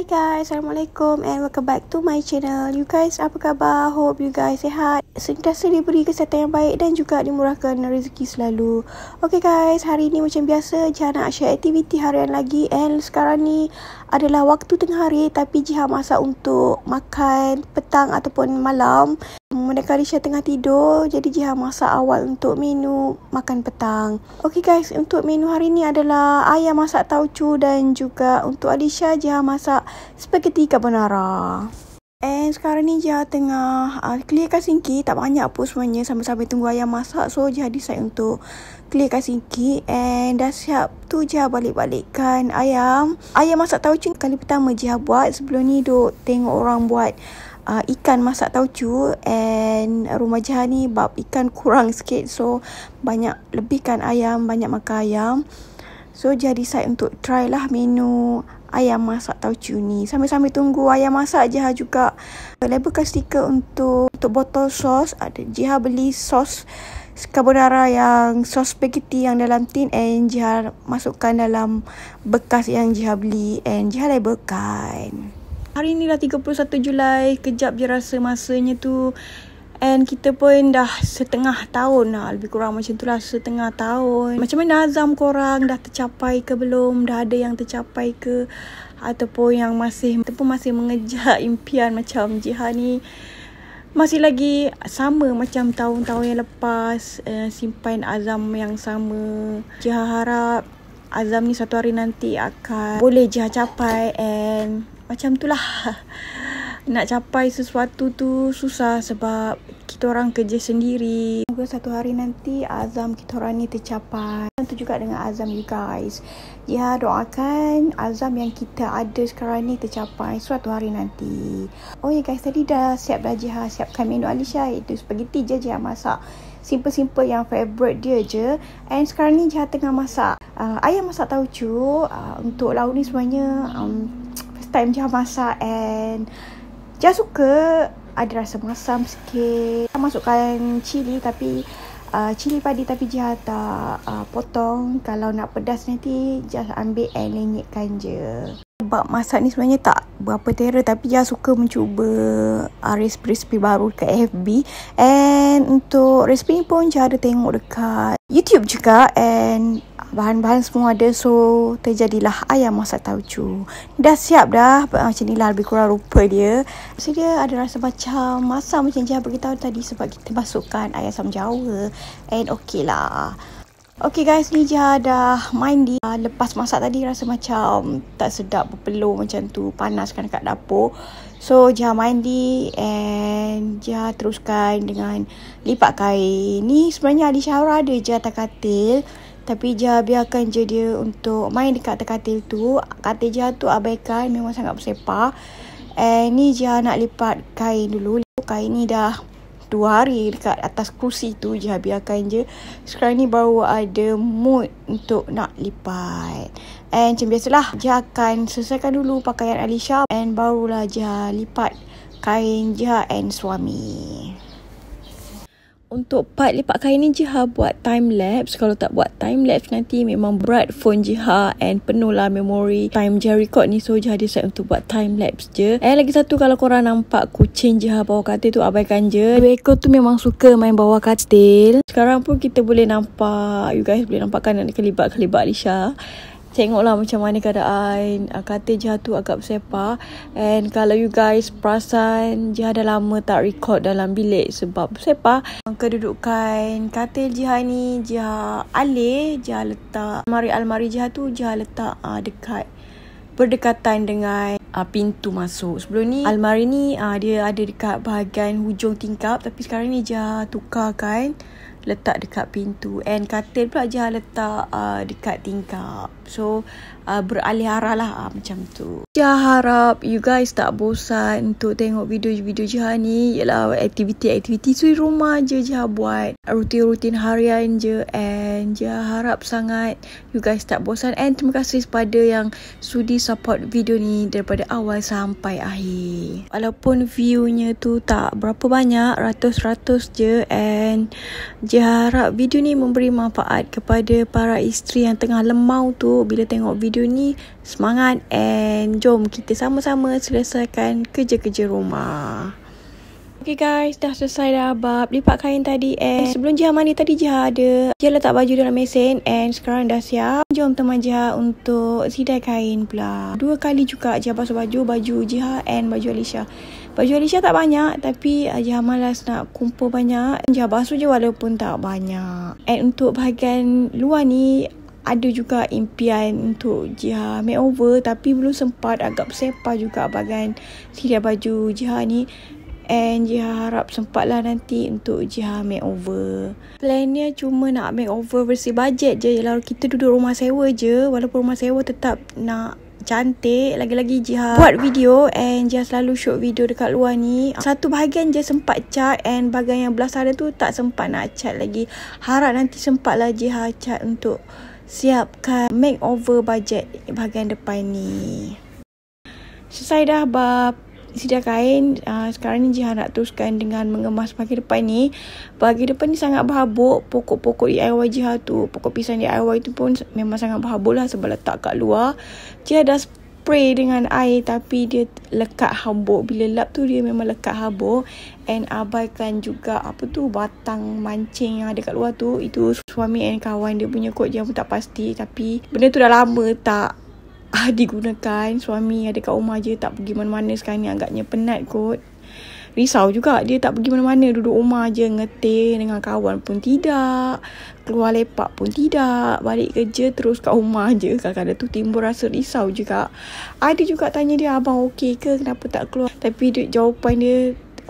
Hi guys, Assalamualaikum and welcome back to my channel. You guys, apa khabar? Hope you guys sehat. Sentiasa diberi kesihatan yang baik dan juga dimurahkan rezeki selalu. Okay guys, hari ni macam biasa, jangan nak share aktiviti harian lagi and sekarang ni adalah waktu tengah hari tapi Jihan masak untuk makan petang ataupun malam. mereka Risha tengah tidur, jadi Jihan masak awal untuk menu makan petang. Okey guys, untuk menu hari ni adalah ayam masak tauco dan juga untuk Alicia, Jihan masak spaghetti carbonara. And sekarang ni Jia tengah uh, ah, clearkan sinki. Tak banyak pun sebenarnya sambil-sambil tunggu ayam masak. So Jia decide untuk clearkan sinki. And dah siap tu Jia balik-balikkan ayam. Ayam masak tauco kali pertama Jia buat. Sebelum ni duk tengok orang buat uh, ikan masak tauco. And rumah Jia ni bab ikan kurang sikit. So banyak lebihkan ayam, banyak makan ayam. So jadi saya untuk try lah menu ayam masak tauco ni. Sambil-sambil tunggu ayam masak Jiha juga labelkan stiker untuk untuk botol sos. Ada Jiha beli sos carbonara yang sos spaghetti yang dalam tin and Jiha masukkan dalam bekas yang Jiha beli and Jiha labelkan. Hari ni dah 31 Julai. Kejap je rasa masanya tu And kita pun dah setengah tahun lah. Lebih kurang macam tu lah. Setengah tahun. Macam mana azam korang dah tercapai ke belum? Dah ada yang tercapai ke? Ataupun yang masih ataupun masih mengejar impian macam Jihan ni. Masih lagi sama macam tahun-tahun yang lepas. Uh, simpan azam yang sama. Jihan harap azam ni satu hari nanti akan boleh Jihan capai. And macam tu lah. nak capai sesuatu tu susah sebab kita orang kerja sendiri. Semoga satu hari nanti azam kita orang ni tercapai. Tentu juga dengan azam you guys. Ya doakan azam yang kita ada sekarang ni tercapai suatu hari nanti. Oh ya guys tadi dah siap dah Jihar ha? siapkan menu Alisha itu spaghetti je Jihar masak. Simple-simple yang favorite dia je. And sekarang ni Jihar tengah masak. Uh, ayam masak tauco uh, ah, untuk lauk ni sebenarnya um, first time Jihar masak and Jah suka ada rasa masam sikit. Jah masukkan cili tapi uh, cili padi tapi Jah tak uh, potong. Kalau nak pedas nanti just ambil and lenyekkan je bab masak ni sebenarnya tak berapa terror tapi Yah suka mencuba uh, resipi-resipi baru dekat FB and untuk resipi ni pun cara tengok dekat YouTube juga and bahan-bahan semua ada so terjadilah ayam masak tauco dah siap dah macam ni lah lebih kurang rupa dia so dia ada rasa macam masam macam Jah beritahu tadi sebab kita masukkan ayam sam jawa and okey lah Okay guys, ni Jia dah mandi. Uh, ah, lepas masak tadi rasa macam tak sedap berpeluh macam tu. Panas kan kat dapur. So, main mandi and Jia teruskan dengan lipat kain. Ni sebenarnya Ali Syahra ada Jia atas katil. Tapi Jia biarkan je dia untuk main dekat atas katil tu. Katil Jia tu abaikan memang sangat bersepah. And ni Jia nak lipat kain dulu. Kain ni dah dua hari dekat atas kursi tu je biarkan je sekarang ni baru ada mood untuk nak lipat and macam biasalah Jah akan selesaikan dulu pakaian Alisha and barulah Jah lipat kain Jah and suami untuk part lepak kain ni Jiha buat time lapse kalau tak buat time lapse nanti memang berat phone Jiha and penuhlah memory time Jiha record ni so Jiha decide untuk buat time lapse je eh lagi satu kalau korang nampak kucing Jiha bawah katil tu abaikan je Beko tu memang suka main bawah katil sekarang pun kita boleh nampak you guys boleh nampakkan yang kelibat-kelibat Alisha Tengoklah macam mana keadaan uh, Kata Jihad tu agak sepa And kalau you guys perasan Jihad dah lama tak record dalam bilik Sebab sepa Kedudukan kata Jihad ni Jihad alih Jihad letak Almari-almari Jihad tu Jihad letak uh, dekat Berdekatan dengan uh, pintu masuk Sebelum ni almari ni uh, Dia ada dekat bahagian hujung tingkap Tapi sekarang ni Jihad tukarkan letak dekat pintu and katil pula Jiha letak uh, dekat tingkap so uh, beralih arah lah uh, macam tu Jiha harap you guys tak bosan untuk tengok video-video Jiha ni ialah aktiviti-aktiviti suri rumah je Jiha buat rutin-rutin harian je and dan harap sangat you guys tak bosan and terima kasih kepada yang sudi support video ni daripada awal sampai akhir. Walaupun viewnya tu tak berapa banyak, ratus-ratus je and Jia harap video ni memberi manfaat kepada para isteri yang tengah lemau tu bila tengok video ni semangat and jom kita sama-sama selesaikan kerja-kerja rumah. Okay guys, dah selesai dah bab lipat kain tadi and sebelum Jiha mandi tadi Jiha ada Jiha letak baju dalam mesin and sekarang dah siap. Jom teman Jiha untuk sidai kain pula. Dua kali juga Jiha basuh baju, baju Jiha and baju Alicia. Baju Alicia tak banyak tapi uh, Jiha malas nak kumpul banyak. Jiha basuh je walaupun tak banyak. And untuk bahagian luar ni ada juga impian untuk Jiha makeover tapi belum sempat agak sepa juga bahagian sidai baju Jiha ni And Jiha harap sempatlah nanti untuk make over. Plannya cuma nak make over versi bajet je. Ialah kita duduk rumah sewa je. Walaupun rumah sewa tetap nak cantik. Lagi-lagi Jiha buat video and Jiha selalu shoot video dekat luar ni. Satu bahagian je sempat cat and bahagian yang belah sana tu tak sempat nak cat lagi. Harap nanti sempatlah Jiha cat untuk siapkan makeover bajet bahagian depan ni. Selesai dah bab Sida kain uh, Sekarang ni Jihan nak teruskan Dengan mengemas pagi depan ni Pagi depan ni sangat berhabuk Pokok-pokok DIY Jihan tu Pokok pisang DIY tu pun Memang sangat berhabuk lah Sebab letak kat luar Jihan dah spray dengan air Tapi dia lekat habuk Bila lap tu dia memang lekat habuk And abaikan juga Apa tu Batang mancing yang ada kat luar tu Itu suami and kawan dia punya kot Jihan pun tak pasti Tapi Benda tu dah lama tak ah, digunakan suami ada kat rumah je tak pergi mana-mana sekarang ni agaknya penat kot Risau juga dia tak pergi mana-mana duduk rumah je ngetik dengan kawan pun tidak Keluar lepak pun tidak Balik kerja terus kat rumah je Kadang-kadang tu timbul rasa risau juga Ada juga tanya dia abang okey ke kenapa tak keluar Tapi dia, jawapan dia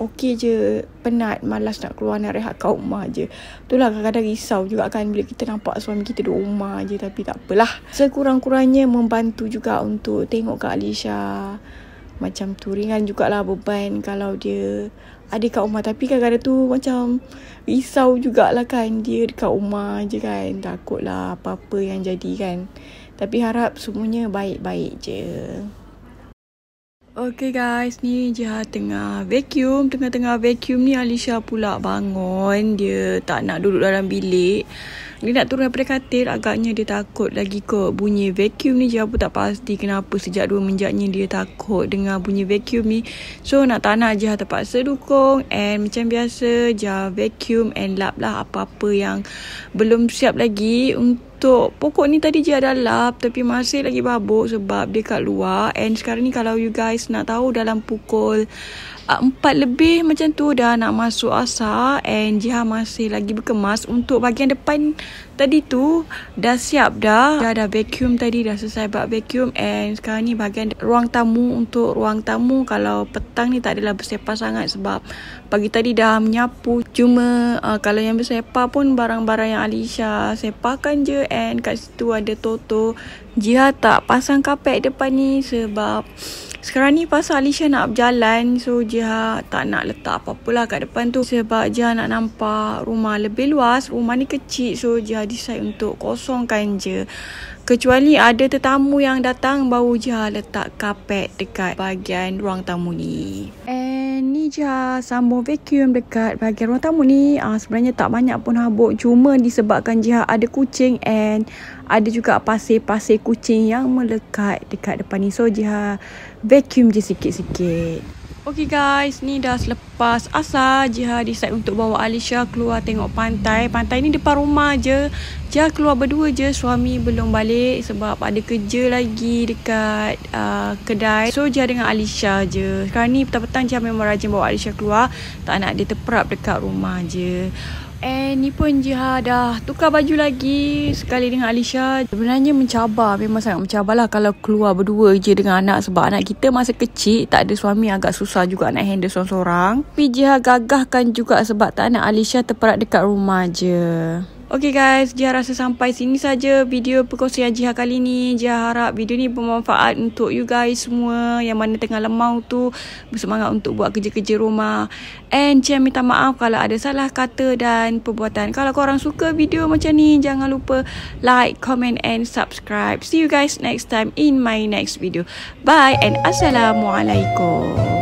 okey je penat malas nak keluar nak rehat kat rumah je itulah kadang-kadang risau juga kan bila kita nampak suami kita di rumah je tapi tak apalah sekurang-kurangnya membantu juga untuk tengok kak Alicia macam tu ringan jugalah beban kalau dia ada kat rumah tapi kadang-kadang tu macam risau jugalah kan dia dekat rumah je kan takutlah apa-apa yang jadi kan tapi harap semuanya baik-baik je. Okay guys, ni Jihad lah tengah vacuum. Tengah-tengah vacuum ni Alicia pula bangun. Dia tak nak duduk dalam bilik. Dia nak turun daripada katil. Agaknya dia takut lagi kot bunyi vacuum ni. Jihad pun tak pasti kenapa sejak dua menjaknya dia takut dengan bunyi vacuum ni. So nak tak nak Jihad lah terpaksa dukung. And macam biasa, Jihad vacuum and lap lah apa-apa yang belum siap lagi untuk untuk pokok ni tadi je ada lap tapi masih lagi babuk sebab dia kat luar and sekarang ni kalau you guys nak tahu dalam pukul empat lebih macam tu dah nak masuk asar and Jiha masih lagi berkemas untuk bahagian depan tadi tu dah siap dah. Dah dah vacuum tadi dah selesai buat vacuum and sekarang ni bahagian ruang tamu untuk ruang tamu kalau petang ni tak adalah bersepah sangat sebab pagi tadi dah menyapu. Cuma uh, kalau yang bersepah pun barang-barang yang Alisha sepahkan je and kat situ ada Toto. Jiha tak pasang kapek depan ni sebab... Sekarang ni pasal Alicia nak berjalan So dia tak nak letak apa-apa lah kat depan tu Sebab dia nak nampak rumah lebih luas Rumah ni kecil so dia decide untuk kosongkan je Kecuali ada tetamu yang datang Baru dia letak kapet dekat bahagian ruang tamu ni Eh ni je ah, sambung vacuum dekat bahagian ruang tamu ni uh, sebenarnya tak banyak pun habuk cuma disebabkan jihad ada kucing and ada juga pasir-pasir kucing yang melekat dekat depan ni so jihad vacuum je sikit-sikit Okay guys, ni dah selepas asa Jiha decide untuk bawa Alicia keluar tengok pantai Pantai ni depan rumah je Jiha keluar berdua je, suami belum balik Sebab ada kerja lagi dekat uh, kedai So Jiha dengan Alicia je Sekarang ni petang-petang Jiha memang rajin bawa Alicia keluar Tak nak dia terperap dekat rumah je And eh, ni pun Jiha ah, dah tukar baju lagi sekali dengan Alicia. Sebenarnya mencabar memang sangat lah kalau keluar berdua je dengan anak sebab anak kita masa kecil tak ada suami agak susah juga nak handle seorang-seorang. Tapi Jiha gagahkan juga sebab tak nak Alicia terperak dekat rumah je. Okay guys, Jiha rasa sampai sini saja video perkongsian Jiha kali ni. Jiha harap video ni bermanfaat untuk you guys semua yang mana tengah lemau tu bersemangat untuk buat kerja-kerja rumah. And Jiha minta maaf kalau ada salah kata dan perbuatan. Kalau korang suka video macam ni, jangan lupa like, comment and subscribe. See you guys next time in my next video. Bye and Assalamualaikum.